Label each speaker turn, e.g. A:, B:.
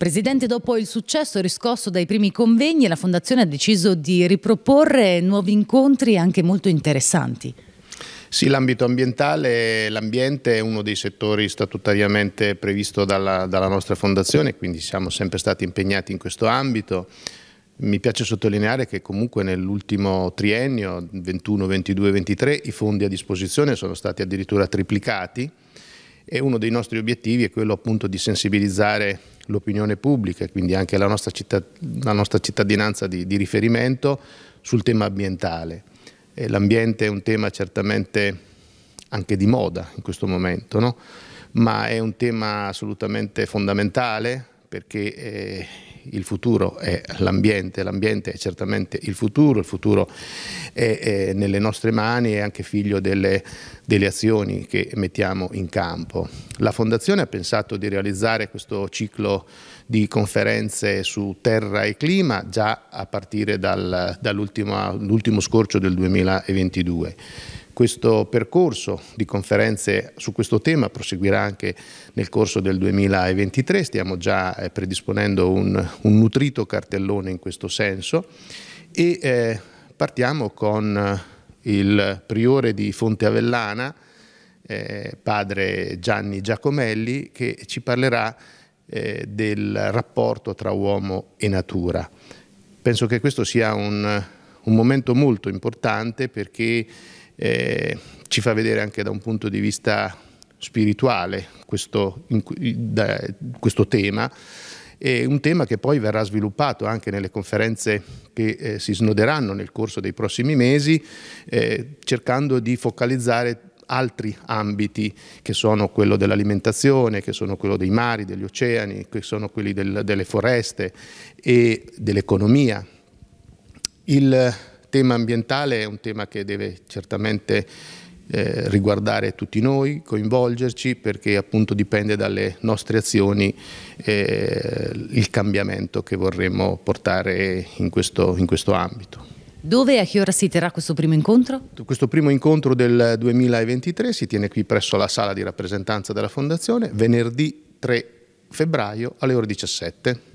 A: Presidente, dopo il successo riscosso dai primi convegni, la Fondazione ha deciso di riproporre nuovi incontri anche molto interessanti. Sì, l'ambito ambientale, l'ambiente è uno dei settori statutariamente previsto dalla, dalla nostra Fondazione, quindi siamo sempre stati impegnati in questo ambito. Mi piace sottolineare che comunque nell'ultimo triennio, 21, 22, 23, i fondi a disposizione sono stati addirittura triplicati e uno dei nostri obiettivi è quello appunto di sensibilizzare l'opinione pubblica e quindi anche la nostra, città, la nostra cittadinanza di, di, riferimento sul tema ambientale. L'ambiente è un tema certamente anche di moda in questo momento, no? ma è un tema assolutamente fondamentale perché eh, il futuro è l'ambiente, l'ambiente è certamente il futuro, il futuro è, è nelle nostre mani è anche figlio delle, delle azioni che mettiamo in campo. La Fondazione ha pensato di realizzare questo ciclo di conferenze su terra e clima già a partire dal, dall'ultimo scorcio del 2022. Questo percorso di conferenze su questo tema proseguirà anche nel corso del 2023, stiamo già eh, predisponendo un, un nutrito cartellone in questo senso e eh, partiamo con eh, il priore di Fonte Avellana, eh, padre Gianni Giacomelli, che ci parlerà eh, del rapporto tra uomo e natura. Penso che questo sia un, un momento molto importante perché eh, ci fa vedere anche da un punto di vista spirituale questo, in, da, questo tema e un tema che poi verrà sviluppato anche nelle conferenze che eh, si snoderanno nel corso dei prossimi mesi, eh, cercando di focalizzare altri ambiti che sono quello dell'alimentazione, che sono quello dei mari, degli oceani, che sono quelli del, delle foreste e dell'economia. Il tema ambientale è un tema che deve certamente eh, riguardare tutti noi, coinvolgerci perché appunto dipende dalle nostre azioni eh, il cambiamento che vorremmo portare in questo, in questo ambito. Dove e a che ora si terrà questo primo incontro? Questo primo incontro del 2023 si tiene qui presso la sala di rappresentanza della Fondazione venerdì 3 febbraio alle ore 17.